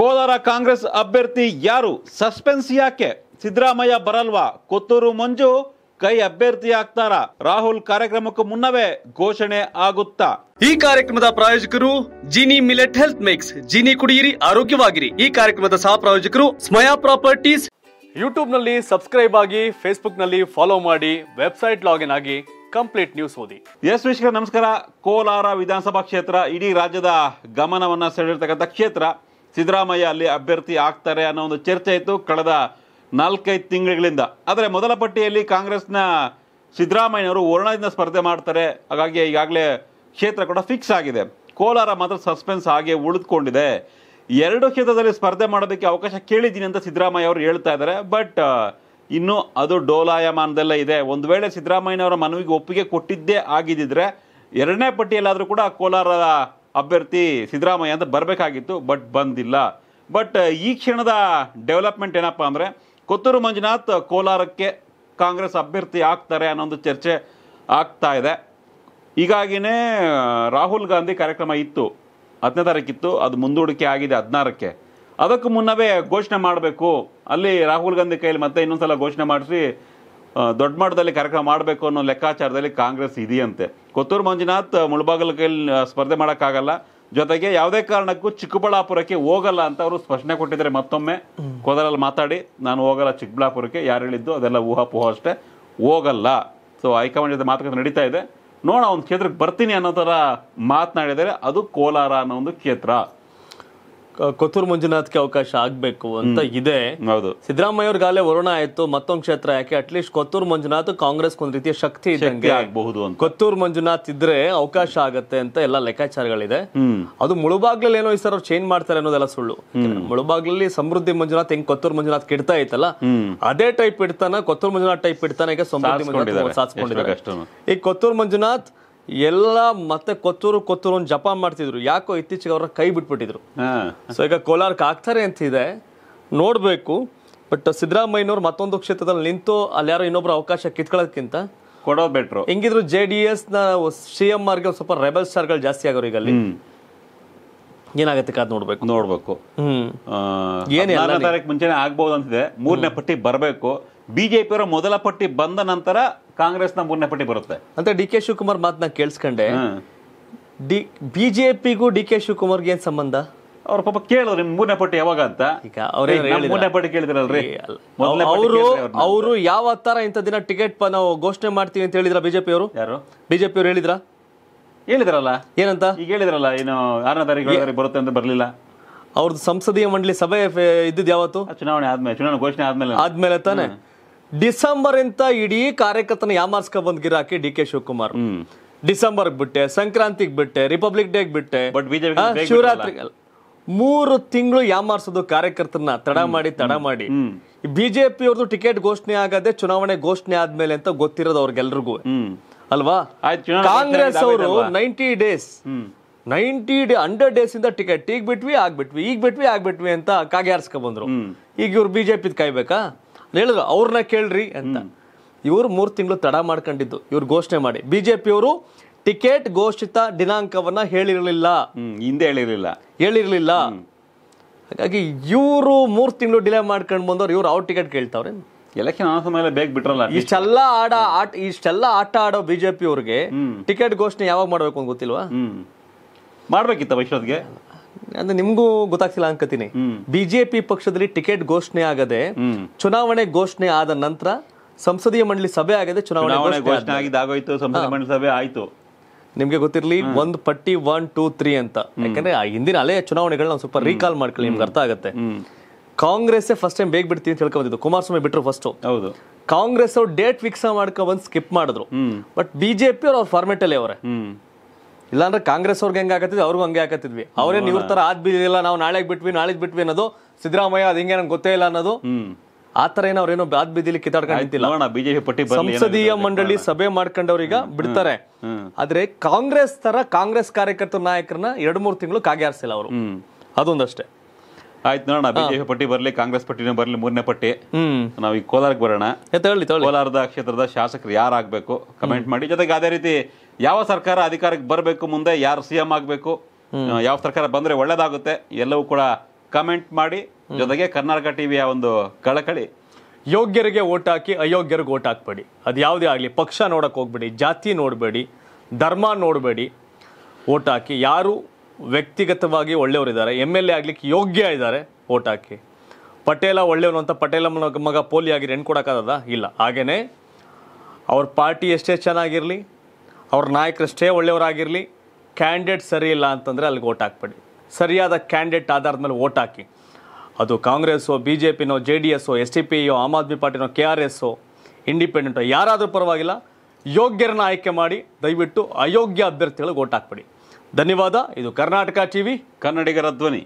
ಕೋಲಾರ ಕಾಂಗ್ರೆಸ್ ಅಭ್ಯರ್ಥಿ ಯಾರು ಸಸ್ಪೆನ್ಸ್ ಯಾಕೆ ಸಿದ್ದರಾಮಯ್ಯ ಬರಲ್ವಾ ಕೊತ್ತೂರು ಮಂಜು ಕೈ ಅಭ್ಯರ್ಥಿ ಆಗ್ತಾರ ರಾಹುಲ್ ಕಾರ್ಯಕ್ರಮಕ್ಕೂ ಮುನ್ನವೇ ಘೋಷಣೆ ಆಗುತ್ತಾ ಈ ಕಾರ್ಯಕ್ರಮದ ಪ್ರಾಯೋಜಕರು Jini millet health mix Jini ಕುಡಿಯಿರಿ ಆರೋಗ್ಯವಾಗಿರಿ ಈ ಕಾರ್ಯಕ್ರಮದ ಸಹ ಪ್ರಾಯೋಜಕರು ಸ್ಮಯಾ ಪ್ರಾಪರ್ಟೀಸ್ ಯೂಟ್ಯೂಬ್ ನಲ್ಲಿ ಸಬ್ಸ್ಕ್ರೈಬ್ ಆಗಿ ಫೇಸ್ಬುಕ್ ನಲ್ಲಿ ಫಾಲೋ ಮಾಡಿ ವೆಬ್ಸೈಟ್ ಲಾಗಿನ್ ಆಗಿ ಕಂಪ್ಲೀಟ್ ನ್ಯೂಸ್ ಓದಿ ಎಸ್ ವಿಶ್ವ ನಮಸ್ಕಾರ ಕೋಲಾರ ವಿಧಾನಸಭಾ ಕ್ಷೇತ್ರ ಇಡೀ ರಾಜ್ಯದ ಗಮನವನ್ನ ಸೆಳೆದಿರ್ತಕ್ಕಂಥ ಕ್ಷೇತ್ರ ಸಿದ್ದರಾಮಯ್ಯ ಅಲ್ಲಿ ಅಭ್ಯರ್ಥಿ ಆಗ್ತಾರೆ ಅನ್ನೋ ಒಂದು ಚರ್ಚೆ ಇತ್ತು ಕಳೆದ ನಾಲ್ಕೈದು ತಿಂಗಳಿಂದ ಆದರೆ ಮೊದಲ ಪಟ್ಟಿಯಲ್ಲಿ ಕಾಂಗ್ರೆಸ್ನ ಸಿದ್ದರಾಮಯ್ಯನವರು ವರ್ಣದಿಂದ ಸ್ಪರ್ಧೆ ಮಾಡ್ತಾರೆ ಹಾಗಾಗಿ ಈಗಾಗಲೇ ಕ್ಷೇತ್ರ ಕೂಡ ಫಿಕ್ಸ್ ಆಗಿದೆ ಕೋಲಾರ ಮಾತ್ರ ಸಸ್ಪೆನ್ಸ್ ಹಾಗೆ ಉಳಿದುಕೊಂಡಿದೆ ಎರಡು ಕ್ಷೇತ್ರದಲ್ಲಿ ಸ್ಪರ್ಧೆ ಮಾಡೋದಕ್ಕೆ ಅವಕಾಶ ಕೇಳಿದ್ದೀನಿ ಅಂತ ಸಿದ್ದರಾಮಯ್ಯ ಅವರು ಹೇಳ್ತಾ ಇದ್ದಾರೆ ಬಟ್ ಇನ್ನು ಅದು ಡೋಲಾಯಮಾನದಲ್ಲೇ ಇದೆ ಒಂದು ವೇಳೆ ಸಿದ್ದರಾಮಯ್ಯನವರ ಮನವಿಗೆ ಒಪ್ಪಿಗೆ ಕೊಟ್ಟಿದ್ದೇ ಆಗಿದ್ದಿದ್ರೆ ಎರಡನೇ ಪಟ್ಟಿಯಲ್ಲಾದರೂ ಕೂಡ ಕೋಲಾರ ಅಭ್ಯರ್ಥಿ ಸಿದ್ದರಾಮಯ್ಯ ಅಂತ ಬರಬೇಕಾಗಿತ್ತು ಬಟ್ ಬಂದಿಲ್ಲ ಬಟ್ ಈ ಕ್ಷಣದ ಡೆವಲಪ್ಮೆಂಟ್ ಏನಪ್ಪ ಅಂದರೆ ಕೊತ್ತೂರು ಮಂಜುನಾಥ್ ಕೋಲಾರಕ್ಕೆ ಕಾಂಗ್ರೆಸ್ ಅಭ್ಯರ್ಥಿ ಆಗ್ತಾರೆ ಅನ್ನೋ ಒಂದು ಚರ್ಚೆ ಆಗ್ತಾ ಇದೆ ಹೀಗಾಗಿನೇ ರಾಹುಲ್ ಗಾಂಧಿ ಕಾರ್ಯಕ್ರಮ ಇತ್ತು ಹತ್ತನೇ ತಾರೀಕಿತ್ತು ಅದು ಮುಂದೂಡಿಕೆ ಆಗಿದೆ ಹದಿನಾರಕ್ಕೆ ಅದಕ್ಕೂ ಮುನ್ನವೇ ಘೋಷಣೆ ಮಾಡಬೇಕು ಅಲ್ಲಿ ರಾಹುಲ್ ಗಾಂಧಿ ಕೈಯಲ್ಲಿ ಮತ್ತೆ ಇನ್ನೊಂದು ಸಲ ಘೋಷಣೆ ಮಾಡಿಸಿ ದೊಡ್ಡ ಮಟ್ಟದಲ್ಲಿ ಕಾರ್ಯಕ್ರಮ ಮಾಡಬೇಕು ಅನ್ನೋ ಲೆಕ್ಕಾಚಾರದಲ್ಲಿ ಕಾಂಗ್ರೆಸ್ ಇದೆಯಂತೆ ಕೊತ್ತೂರು ಮಂಜುನಾಥ್ ಮುಳಬಾಗಲ ಕೈಲಿ ಸ್ಪರ್ಧೆ ಮಾಡೋಕ್ಕಾಗಲ್ಲ ಜೊತೆಗೆ ಯಾವುದೇ ಕಾರಣಕ್ಕೂ ಚಿಕ್ಕಬಳ್ಳಾಪುರಕ್ಕೆ ಹೋಗಲ್ಲ ಅಂತ ಅವರು ಸ್ಪಷ್ಟನೆ ಕೊಟ್ಟಿದ್ದಾರೆ ಮತ್ತೊಮ್ಮೆ ಕೋದರಲ್ಲಿ ಮಾತಾಡಿ ನಾನು ಹೋಗಲ್ಲ ಚಿಕ್ಕಬಳ್ಳಾಪುರಕ್ಕೆ ಯಾರು ಹೇಳಿದ್ದು ಅದೆಲ್ಲ ಊಹಾಪೋಹ ಅಷ್ಟೇ ಹೋಗಲ್ಲ ಸೊ ಹೈಕಮಾಂಡ್ ಜೊತೆ ಮಾತುಕತೆ ನಡೀತಾ ಇದೆ ನೋಡೋಣ ಒಂದು ಕ್ಷೇತ್ರಕ್ಕೆ ಬರ್ತೀನಿ ಅನ್ನೋ ಥರ ಮಾತನಾಡಿದರೆ ಅದು ಕೋಲಾರ ಅನ್ನೋ ಒಂದು ಕ್ಷೇತ್ರ ಕೊತ್ತೂರು ಮಂಜುನಾಥ್ಗೆ ಅವಕಾಶ ಆಗ್ಬೇಕು ಅಂತ ಇದೆ ಹೌದು ಸಿದ್ದರಾಮಯ್ಯ ಅವ್ರಿಗಾಲೇ ವರುಣ ಆಯ್ತು ಮತ್ತೊಂದು ಕ್ಷೇತ್ರ ಯಾಕೆ ಅಟ್ಲೀಸ್ಟ್ ಕೊತ್ತೂರ್ ಮಂಜುನಾಥ್ ಕಾಂಗ್ರೆಸ್ ಒಂದ್ ರೀತಿಯ ಶಕ್ತಿ ಇದ್ದಂಗೆ ಆಗಬಹುದು ಕೊತ್ತೂರು ಮಂಜುನಾಥ್ ಇದ್ರೆ ಅವಕಾಶ ಆಗತ್ತೆ ಅಂತ ಎಲ್ಲ ಲೆಕ್ಕಾಚಾರಗಳಿದೆ ಅದು ಮುಳುಬಾಗ್ಲಲ್ಲಿ ಏನೋ ಈ ಸರ್ ಅವ್ರು ಚೇಂಜ್ ಮಾಡ್ತಾರೆ ಅನ್ನೋದೆಲ್ಲ ಸುಳ್ಳು ಮುಳುಬಾಗ್ಲಲ್ಲಿ ಸಮೃದ್ಧಿ ಮಂಜುನಾಥ್ ಹೆಂಗ್ ಕೊತ್ತೂರ್ ಮಂಜುನಾಥ್ ಕೆಡ್ತಾ ಐತಲ್ಲ ಅದೇ ಟೈಪ್ ಇಡ್ತಾನ ಕೊತ್ತೂರ್ ಮಂಜುನಾಥ್ ಟೈಪ್ ಇಡ್ತಾನೆ ಈಗ ಸಮೃದ್ಧಿ ಸಾಧಿಸ್ಕೊಂಡಿದ್ದಾರೆ ಈ ಕೊತ್ತೂರು ಮಂಜುನಾಥ್ ಎಲ್ಲ ಮತ್ತೆ ಕೊತ್ತೂರು ಕೊತ್ತೂರು ಒಂದು ಜಪ ಮಾಡ್ತಿದ್ರು ಯಾಕೋ ಇತ್ತೀಚೆಗೆ ಅವ್ರ ಕೈ ಬಿಟ್ಬಿಟ್ಟಿದ್ರು ಸೊ ಈಗ ಕೋಲಾರಕ್ಕೆ ಆಗ್ತಾರೆ ಅಂತಿದೆ ನೋಡಬೇಕು ಬಟ್ ಸಿದ್ದರಾಮಯ್ಯನವ್ರು ಮತ್ತೊಂದು ಕ್ಷೇತ್ರದಲ್ಲಿ ನಿಂತು ಅಲ್ಲಿ ಯಾರೋ ಇನ್ನೊಬ್ರು ಅವಕಾಶ ಕಿತ್ಕೊಳ್ಳೋದಕ್ಕಿಂತ ಕೊಡೋದು ಬೆಟ್ರು ಹಿಂಗಿದ್ರು ಜೆ ಡಿ ನ ಸಿ ಎಂ ಆರ್ಗೆ ಸ್ವಲ್ಪ ರೆಬಲ್ ಸ್ಟಾರ್ಗಳು ಜಾಸ್ತಿ ಆಗೋರು ಈಗ ಅಲ್ಲಿ ಏನಾಗುತ್ತೆ ಕಾದ್ ನೋಡ್ಬೇಕು ನೋಡ್ಬೇಕು ಹ್ಮ್ ಏನ್ ತಾರೀಕು ಮುಂಚೆನೆ ಆಗ್ಬಹುದು ಅಂತಿದೆ ಮೂರನೇ ಪಟ್ಟಿ ಬರಬೇಕು ಬಿಜೆಪಿ ಅವರ ಮೊದಲ ಪಟ್ಟಿ ಬಂದ ನಂತರ ಕಾಂಗ್ರೆಸ್ನ ಮೂರನೇ ಪಟ್ಟಿ ಬರುತ್ತೆ ಅಂತ ಡಿ ಕೆ ಶಿವಕುಮಾರ್ ಮಾತನ್ನ ಕೇಳಿಸ್ಕೊಂಡೆ ಡಿ ಬಿಜೆಪಿಗೂ ಡಿ ಕೆ ಶಿವಕುಮಾರ್ಗೆ ಏನ್ ಸಂಬಂಧ ಅವ್ರ ಪಾಪ ಕೇಳಿದ್ರು ಮೂರನೇ ಪಟ್ಟಿ ಯಾವಾಗ ಅಂತ ಈಗ ಮೂರನೇ ಪಟ್ಟಿ ಕೇಳಿದ್ರಲ್ರಿ ಅವರು ಅವರು ಯಾವ ತರ ಇಂಥ ದಿನ ಟಿಕೆಟ್ ನಾವು ಘೋಷಣೆ ಮಾಡ್ತೀವಿ ಅಂತ ಹೇಳಿದ್ರ ಬಿಜೆಪಿ ಅವರು ಯಾರು ಬಿಜೆಪಿ ಅವರು ಹೇಳಿದ್ರ ಹೇಳಿದ್ರಲ್ಲ ಏನಂತ ಈಗ ಹೇಳಿದ್ರಲ್ಲ ಏನು ಆರನೇ ತಾರೀಕು ಬರುತ್ತೆ ಅಂತ ಬರ್ಲಿಲ್ಲ ಅವ್ರದ್ದು ಸಂಸದೀಯ ಮಂಡಳಿ ಸಭೆ ಇದ್ದಿದ್ದು ಯಾವತ್ತು ಚುನಾವಣೆ ಆದ್ಮೇಲೆ ಚುನಾವಣೆ ಘೋಷಣೆ ಆದ್ಮೇಲೆ ಆದ್ಮೇಲೆ ತಾನೆ ಡಿಸೆಂಬರ್ ಇಂತ ಇಡೀ ಕಾರ್ಯಕರ್ತನ ಯಾಮಾರ್ಸ್ಕ ಬಂದ್ ಗಿರಾಕಿ ಡಿ ಕೆ ಶಿವಕುಮಾರ್ ಡಿಸೆಂಬರ್ ಬಿಟ್ಟೆ ಸಂಕ್ರಾಂತಿಗ್ ಬಿಟ್ಟೆ ರಿಪಬ್ಲಿಕ್ ಡೇ ಬಿಟ್ಟೆ ಶಿವರಾತ್ರಿ ಮೂರು ತಿಂಗಳು ಯಾಮಾರ್ಸೋದು ಕಾರ್ಯಕರ್ತನ ತಡ ಮಾಡಿ ತಡ ಮಾಡಿ ಬಿಜೆಪಿ ಅವ್ರದ್ದು ಟಿಕೆಟ್ ಘೋಷಣೆ ಆಗದೆ ಚುನಾವಣೆ ಘೋಷಣೆ ಆದ್ಮೇಲೆ ಅಂತ ಗೊತ್ತಿರೋದು ಅವ್ರಿಗೆಲ್ರಿಗೂ ಅಲ್ವಾ ಕಾಂಗ್ರೆಸ್ ಅವರು ninety days ninety day hundred days ಇಂದ ಟಿಕೆಟ್ ಈಗ ಬಿಟ್ವಿ ಆಗ್ಬಿಟ್ವಿ ಈಗ ಬಿಟ್ವಿ ಆಗ್ಬಿಟ್ವಿ ಅಂತ ಕಾಗೆ ಬಂದ್ರು ಈಗ ಇವ್ರು ಬಿಜೆಪಿ ಕಾಯ್ಬೇಕಾ ಹೇಳಿದ್ರು ಅವ್ರನ್ನ ಕೇಳ್ರಿ ಅಂತ ಇವ್ರು ಮೂರು ತಿಂಗಳು ತಡ ಮಾಡ್ಕೊಂಡಿದ್ದು ಇವ್ರು ಘೋಷಣೆ ಮಾಡಿ ಬಿಜೆಪಿಯವರು ಟಿಕೆಟ್ ಘೋಷಿತ ದಿನಾಂಕವನ್ನ ಹೇಳಿರಲಿಲ್ಲ ಹಿಂದೆ ಹೇಳಿರಲಿಲ್ಲ ಹೇಳಿರಲಿಲ್ಲ ಹಾಗಾಗಿ ಇವರು ಮೂರು ತಿಂಗಳು ಡಿಲೇ ಮಾಡ್ಕೊಂಡು ಬಂದವ್ರು ಇವ್ರು ಅವ್ರ ಟಿಕೆಟ್ ಕೇಳ್ತಾವ್ರೆ ಎಲೆಕ್ಷನ್ ಆ ಸಮಯ ಬೇಗ ಬಿಟ್ರಲ್ಲ ಇಷ್ಟೆಲ್ಲ ಆಡ ಆಟ ಇಷ್ಟೆಲ್ಲ ಆಟ ಆಡೋ ಬಿಜೆಪಿ ಅವ್ರಿಗೆ ಟಿಕೆಟ್ ಘೋಷಣೆ ಯಾವಾಗ ಮಾಡ್ಬೇಕು ಅಂತ ಗೊತ್ತಿಲ್ವಾ ಮಾಡ್ಬೇಕಿತ್ತ ವೈಶ್ವತ್ಗೆ ಅಂದ್ರೆ ನಿಮ್ಗೂ ಗೊತ್ತಾಗ್ತಿಲ್ಲ ಅನ್ಕತೀನಿ ಬಿಜೆಪಿ ಪಕ್ಷದಲ್ಲಿ ಟಿಕೆಟ್ ಘೋಷಣೆ ಆಗದೆ ಚುನಾವಣೆ ಘೋಷಣೆ ಆದ ನಂತರ ಸಂಸದೀಯ ಮಂಡಳಿ ಸಭೆ ಆಗದೆ ಚುನಾವಣೆ ಘೋಷಣೆ ಸಭೆ ನಿಮ್ಗೆ ಗೊತ್ತಿರಲಿ ಒಂದ್ ಪಟ್ಟಿ ಒನ್ ಟೂ ತ್ರೀ ಅಂತ ಯಾಕಂದ್ರೆ ಹಿಂದಿನ ಹಳೆ ಚುನಾವಣೆಗಳನ್ನ ಸ್ವಲ್ಪ ರೀಕಾಲ್ ಮಾಡ್ಕೊಳ್ಳಿ ನಿಮ್ಗೆ ಅರ್ಥ ಆಗುತ್ತೆ ಕಾಂಗ್ರೆಸ್ ಫಸ್ಟ್ ಟೈಮ್ ಬೇಗ ಬಿಡ್ತೀವಿ ಅಂತ ಹೇಳ್ಕೊಂಡಿದ್ದು ಕುಮಾರಸ್ವಾಮಿ ಬಿಟ್ರು ಫಸ್ಟ್ ಹೌದು ಕಾಂಗ್ರೆಸ್ ಅವ್ರು ಡೇಟ್ ಫಿಕ್ಸ್ ಮಾಡ್ಕೊ ಸ್ಕಿಪ್ ಮಾಡಿದ್ರು ಬಟ್ ಬಿಜೆಪಿ ಅವ್ರ ಅವ್ರ ಫಾರ್ಮೆಟ್ ಅಲ್ಲಿ ಅವರೇ ಇಲ್ಲ ಅಂದ್ರೆ ಕಾಂಗ್ರೆಸ್ ಅವ್ರಿಗೆ ಹೆಂಗ ಹಾಕತ್ತಿದ್ವಿ ಅವ್ರಿಗೂ ಹಂಗೆ ಆಗತ್ತಿದ್ವಿ ಅವರೇ ಇವ್ರ ತರ ಆದ್ ಬೀದಿಲ್ಲ ನಾವು ನಾಳೆಗ್ ಬಿಟ್ವಿ ನಾಳೆ ಬಿಟ್ವಿ ಅನ್ನೋದು ಸಿದ್ದರಾಮಯ್ಯ ಅದು ಹಿಂಗೆ ನಂಗೆ ಗೊತ್ತೇ ಇಲ್ಲ ಅನ್ನೋದು ಆ ತರ ಏನೋ ಅವ್ರೇನೋ ಆದ್ ಬೀದಿಲಿ ಕಿತ್ತಾಡ್ಕೊಂಡಿಲ್ಲ ಬಿಜೆಪಿ ಪಟ್ಟಿ ಸಂಸದೀಯ ಮಂಡಳಿ ಸಭೆ ಮಾಡ್ಕೊಂಡವ್ರೀಗ ಬಿಡ್ತಾರೆ ಆದ್ರೆ ಕಾಂಗ್ರೆಸ್ ತರ ಕಾಂಗ್ರೆಸ್ ಕಾರ್ಯಕರ್ತರ ನಾಯಕರನ್ನ ಎರಡ್ ಮೂರ್ ತಿಂಗಳು ಕಾಗ್ಯಾರಿಸಿಲ್ಲ ಅವರು ಅದೊಂದಷ್ಟೇ ಆಯ್ತು ನೋಡೋಣ ಬಿಜೆಪಿ ಪಟ್ಟಿ ಬರಲಿ ಕಾಂಗ್ರೆಸ್ ಪಟ್ಟಿನೇ ಬರಲಿ ಮೂರನೇ ಪಟ್ಟಿ ನಾವು ಈಗ ಕೋಲಾರಕ್ಕೆ ಬರೋಣ ಕೋಲಾರದ ಕ್ಷೇತ್ರದ ಶಾಸಕರು ಯಾರಾಗಬೇಕು ಕಮೆಂಟ್ ಮಾಡಿ ಜೊತೆಗೆ ಅದೇ ರೀತಿ ಯಾವ ಸರ್ಕಾರ ಅಧಿಕಾರಕ್ಕೆ ಬರಬೇಕು ಮುಂದೆ ಯಾರು ಸಿ ಎಂ ಆಗಬೇಕು ಯಾವ ಸರ್ಕಾರ ಬಂದರೆ ಒಳ್ಳೇದಾಗುತ್ತೆ ಎಲ್ಲವೂ ಕೂಡ ಕಮೆಂಟ್ ಮಾಡಿ ಜೊತೆಗೆ ಕರ್ನಾಟಕ ಟಿವಿಯ ಒಂದು ಕಳಕಳಿ ಯೋಗ್ಯರಿಗೆ ಓಟ್ ಹಾಕಿ ಅಯೋಗ್ಯರಿಗೆ ಓಟ್ ಹಾಕ್ಬೇಡಿ ಅದು ಯಾವುದೇ ಆಗಲಿ ಪಕ್ಷ ನೋಡಕ್ಕೆ ಹೋಗ್ಬೇಡಿ ಜಾತಿ ನೋಡಬೇಡಿ ಧರ್ಮ ನೋಡಬೇಡಿ ಓಟ್ ಹಾಕಿ ಯಾರು ವ್ಯಕ್ತಿಗತವಾಗಿ ಒಳ್ಳೆಯವರಿದ್ದಾರೆ ಎಮ್ ಎಲ್ ಎ ಆಗಲಿಕ್ಕೆ ಯೋಗ್ಯ ಇದ್ದಾರೆ ಓಟ್ ಹಾಕಿ ಪಟೇಲ ಒಳ್ಳೆಯವರು ಅಂತ ಪಟೇಲ ಮಗ ಪೋಲಿ ಆಗಿ ಹೆಣ್ಣು ಕೊಡೋಕ್ಕಾಗದ ಇಲ್ಲ ಹಾಗೆಯೇ ಅವ್ರ ಪಾರ್ಟಿ ಎಷ್ಟೇ ಚೆನ್ನಾಗಿರಲಿ ಅವ್ರ ನಾಯಕರಷ್ಟೇ ಒಳ್ಳೆಯವರಾಗಿರಲಿ ಕ್ಯಾಂಡಿಡೇಟ್ ಸರಿ ಇಲ್ಲ ಅಂತಂದರೆ ಅಲ್ಲಿಗೆ ಓಟ್ ಹಾಕ್ಬೇಡಿ ಸರಿಯಾದ ಕ್ಯಾಂಡಿಡೇಟ್ ಆಧಾರದ ಮೇಲೆ ಓಟ್ ಹಾಕಿ ಅದು ಕಾಂಗ್ರೆಸ್ಸೋ ಬಿ ಜೆ ಪಿನೋ ಜೆ ಡಿ ಎಸ್ಸೋ ಎಸ್ ಟಿ ಪಿಯೋ ಆಮ್ ಆದ್ಮಿ ಪಾರ್ಟಿನೋ ಕೆ ಆರ್ ಎಸ್ಸೋ ಇಂಡಿಪೆಂಡೆಂಟೋ ಯಾರಾದರೂ ಪರವಾಗಿಲ್ಲ ಯೋಗ್ಯರನ್ನ ಆಯ್ಕೆ ಮಾಡಿ ದಯವಿಟ್ಟು ಅಯೋಗ್ಯ ಅಭ್ಯರ್ಥಿಗಳಿಗೆ ಓಟ್ ಹಾಕ್ಬೇಡಿ ಧನ್ಯವಾದ ಇದು ಕರ್ನಾಟಕ ವಿ ಕನ್ನಡಿಗರ ಧ್ವನಿ